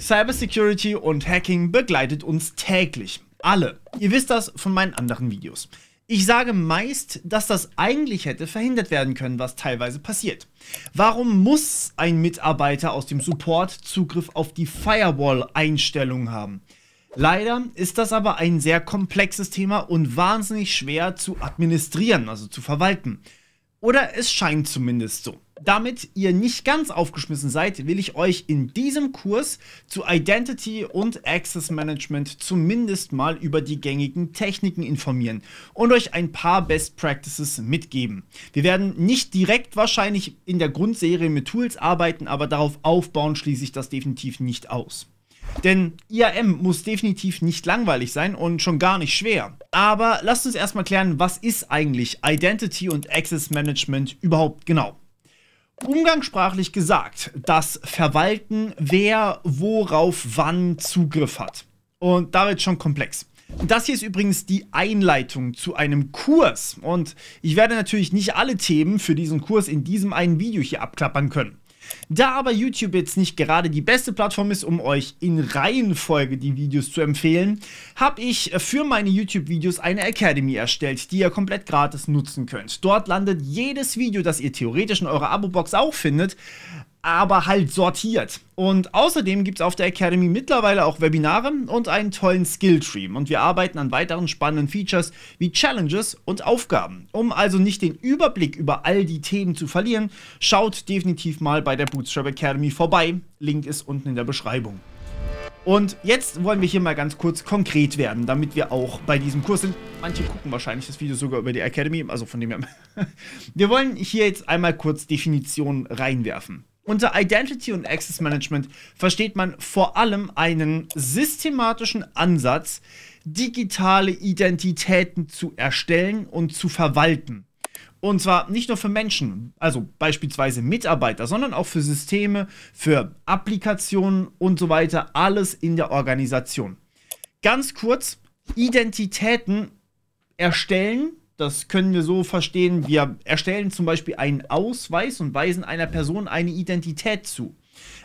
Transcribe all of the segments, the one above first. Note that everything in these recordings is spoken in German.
Cybersecurity und Hacking begleitet uns täglich. Alle. Ihr wisst das von meinen anderen Videos. Ich sage meist, dass das eigentlich hätte verhindert werden können, was teilweise passiert. Warum muss ein Mitarbeiter aus dem Support Zugriff auf die Firewall-Einstellungen haben? Leider ist das aber ein sehr komplexes Thema und wahnsinnig schwer zu administrieren, also zu verwalten. Oder es scheint zumindest so. Damit ihr nicht ganz aufgeschmissen seid, will ich euch in diesem Kurs zu Identity und Access Management zumindest mal über die gängigen Techniken informieren und euch ein paar Best Practices mitgeben. Wir werden nicht direkt wahrscheinlich in der Grundserie mit Tools arbeiten, aber darauf aufbauen schließe ich das definitiv nicht aus. Denn IAM muss definitiv nicht langweilig sein und schon gar nicht schwer. Aber lasst uns erstmal klären, was ist eigentlich Identity und Access Management überhaupt genau umgangssprachlich gesagt, das Verwalten, wer worauf wann Zugriff hat. Und da wird schon komplex. das hier ist übrigens die Einleitung zu einem Kurs. Und ich werde natürlich nicht alle Themen für diesen Kurs in diesem einen Video hier abklappern können. Da aber YouTube jetzt nicht gerade die beste Plattform ist, um euch in Reihenfolge die Videos zu empfehlen, habe ich für meine YouTube-Videos eine Academy erstellt, die ihr komplett gratis nutzen könnt. Dort landet jedes Video, das ihr theoretisch in eurer Abo-Box auch findet, aber halt sortiert. Und außerdem gibt es auf der Academy mittlerweile auch Webinare und einen tollen Skilltree. Und wir arbeiten an weiteren spannenden Features wie Challenges und Aufgaben. Um also nicht den Überblick über all die Themen zu verlieren, schaut definitiv mal bei der Bootstrap Academy vorbei. Link ist unten in der Beschreibung. Und jetzt wollen wir hier mal ganz kurz konkret werden, damit wir auch bei diesem Kurs sind. Manche gucken wahrscheinlich das Video sogar über die Academy, also von dem her. wir wollen hier jetzt einmal kurz Definitionen reinwerfen. Unter Identity und Access Management versteht man vor allem einen systematischen Ansatz, digitale Identitäten zu erstellen und zu verwalten. Und zwar nicht nur für Menschen, also beispielsweise Mitarbeiter, sondern auch für Systeme, für Applikationen und so weiter, alles in der Organisation. Ganz kurz, Identitäten erstellen das können wir so verstehen. Wir erstellen zum Beispiel einen Ausweis und weisen einer Person eine Identität zu.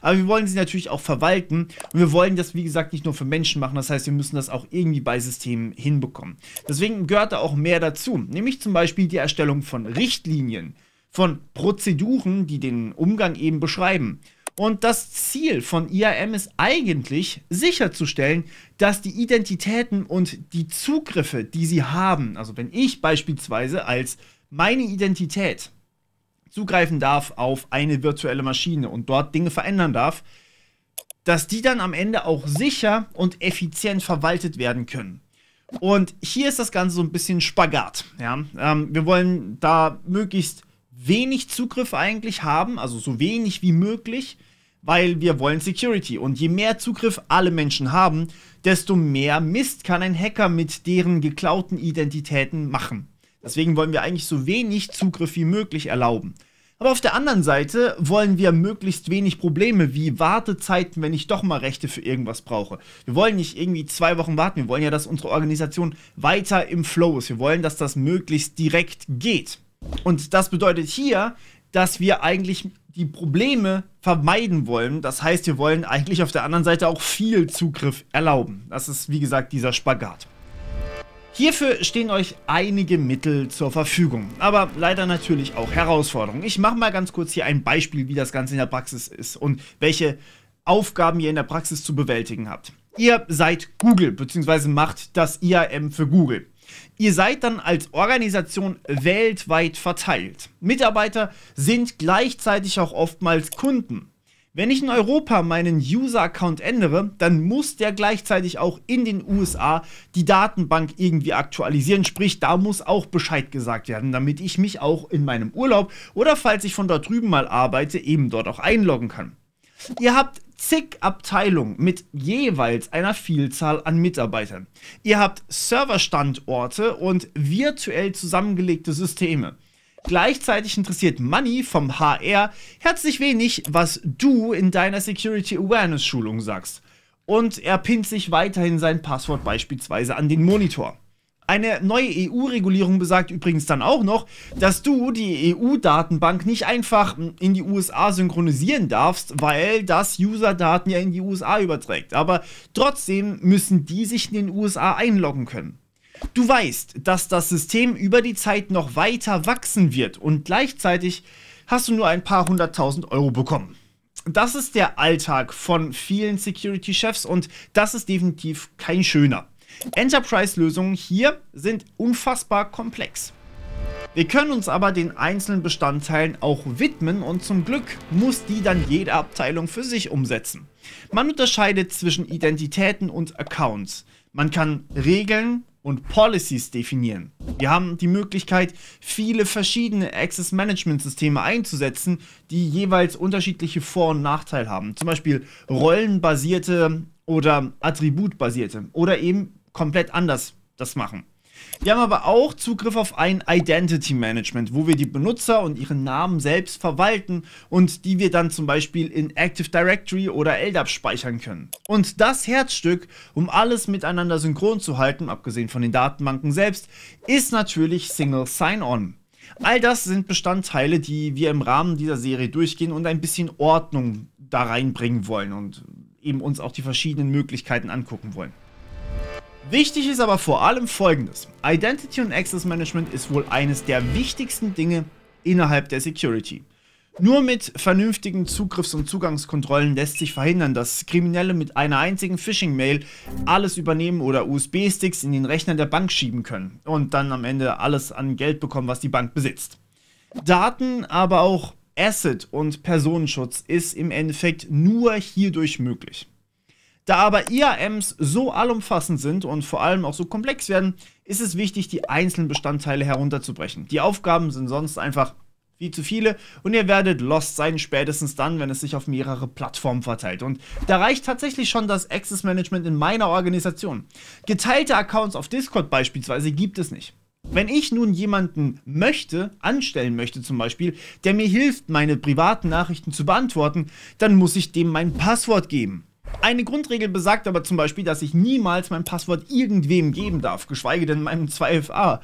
Aber wir wollen sie natürlich auch verwalten und wir wollen das, wie gesagt, nicht nur für Menschen machen. Das heißt, wir müssen das auch irgendwie bei Systemen hinbekommen. Deswegen gehört da auch mehr dazu, nämlich zum Beispiel die Erstellung von Richtlinien, von Prozeduren, die den Umgang eben beschreiben, und das Ziel von IAM ist eigentlich sicherzustellen, dass die Identitäten und die Zugriffe, die sie haben, also wenn ich beispielsweise als meine Identität zugreifen darf auf eine virtuelle Maschine und dort Dinge verändern darf, dass die dann am Ende auch sicher und effizient verwaltet werden können. Und hier ist das Ganze so ein bisschen Spagat. Ja? Ähm, wir wollen da möglichst wenig Zugriff eigentlich haben, also so wenig wie möglich, weil wir wollen Security. Und je mehr Zugriff alle Menschen haben, desto mehr Mist kann ein Hacker mit deren geklauten Identitäten machen. Deswegen wollen wir eigentlich so wenig Zugriff wie möglich erlauben. Aber auf der anderen Seite wollen wir möglichst wenig Probleme wie Wartezeiten, wenn ich doch mal Rechte für irgendwas brauche. Wir wollen nicht irgendwie zwei Wochen warten. Wir wollen ja, dass unsere Organisation weiter im Flow ist. Wir wollen, dass das möglichst direkt geht. Und das bedeutet hier, dass wir eigentlich die Probleme vermeiden wollen. Das heißt, wir wollen eigentlich auf der anderen Seite auch viel Zugriff erlauben. Das ist, wie gesagt, dieser Spagat. Hierfür stehen euch einige Mittel zur Verfügung, aber leider natürlich auch Herausforderungen. Ich mache mal ganz kurz hier ein Beispiel, wie das Ganze in der Praxis ist und welche Aufgaben ihr in der Praxis zu bewältigen habt. Ihr seid Google, bzw. macht das IAM für Google. Ihr seid dann als Organisation weltweit verteilt. Mitarbeiter sind gleichzeitig auch oftmals Kunden. Wenn ich in Europa meinen User-Account ändere, dann muss der gleichzeitig auch in den USA die Datenbank irgendwie aktualisieren. Sprich, da muss auch Bescheid gesagt werden, damit ich mich auch in meinem Urlaub oder falls ich von dort drüben mal arbeite, eben dort auch einloggen kann. Ihr habt zig Abteilungen mit jeweils einer Vielzahl an Mitarbeitern. Ihr habt Serverstandorte und virtuell zusammengelegte Systeme. Gleichzeitig interessiert Money vom HR herzlich wenig, was du in deiner Security Awareness Schulung sagst. Und er pinnt sich weiterhin sein Passwort beispielsweise an den Monitor. Eine neue EU-Regulierung besagt übrigens dann auch noch, dass du die EU-Datenbank nicht einfach in die USA synchronisieren darfst, weil das User-Daten ja in die USA überträgt. Aber trotzdem müssen die sich in den USA einloggen können. Du weißt, dass das System über die Zeit noch weiter wachsen wird und gleichzeitig hast du nur ein paar hunderttausend Euro bekommen. Das ist der Alltag von vielen Security-Chefs und das ist definitiv kein schöner. Enterprise-Lösungen hier sind unfassbar komplex. Wir können uns aber den einzelnen Bestandteilen auch widmen und zum Glück muss die dann jede Abteilung für sich umsetzen. Man unterscheidet zwischen Identitäten und Accounts. Man kann Regeln und Policies definieren. Wir haben die Möglichkeit, viele verschiedene Access Management Systeme einzusetzen, die jeweils unterschiedliche Vor- und Nachteile haben. Zum Beispiel rollenbasierte oder attributbasierte oder eben komplett anders das machen. Wir haben aber auch Zugriff auf ein Identity Management, wo wir die Benutzer und ihren Namen selbst verwalten und die wir dann zum Beispiel in Active Directory oder LDAP speichern können. Und das Herzstück, um alles miteinander synchron zu halten, abgesehen von den Datenbanken selbst, ist natürlich Single Sign-On. All das sind Bestandteile, die wir im Rahmen dieser Serie durchgehen und ein bisschen Ordnung da reinbringen wollen und eben uns auch die verschiedenen Möglichkeiten angucken wollen. Wichtig ist aber vor allem folgendes. Identity und Access Management ist wohl eines der wichtigsten Dinge innerhalb der Security. Nur mit vernünftigen Zugriffs- und Zugangskontrollen lässt sich verhindern, dass Kriminelle mit einer einzigen Phishing-Mail alles übernehmen oder USB-Sticks in den Rechner der Bank schieben können und dann am Ende alles an Geld bekommen, was die Bank besitzt. Daten, aber auch Asset- und Personenschutz ist im Endeffekt nur hierdurch möglich. Da aber IAMs so allumfassend sind und vor allem auch so komplex werden, ist es wichtig, die einzelnen Bestandteile herunterzubrechen. Die Aufgaben sind sonst einfach viel zu viele und ihr werdet lost sein, spätestens dann, wenn es sich auf mehrere Plattformen verteilt. Und da reicht tatsächlich schon das Access Management in meiner Organisation. Geteilte Accounts auf Discord beispielsweise gibt es nicht. Wenn ich nun jemanden möchte, anstellen möchte zum Beispiel, der mir hilft, meine privaten Nachrichten zu beantworten, dann muss ich dem mein Passwort geben eine Grundregel besagt aber zum Beispiel, dass ich niemals mein Passwort irgendwem geben darf, geschweige denn meinem 2FA.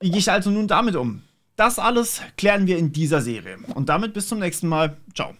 Wie gehe ich also nun damit um? Das alles klären wir in dieser Serie. Und damit bis zum nächsten Mal. Ciao.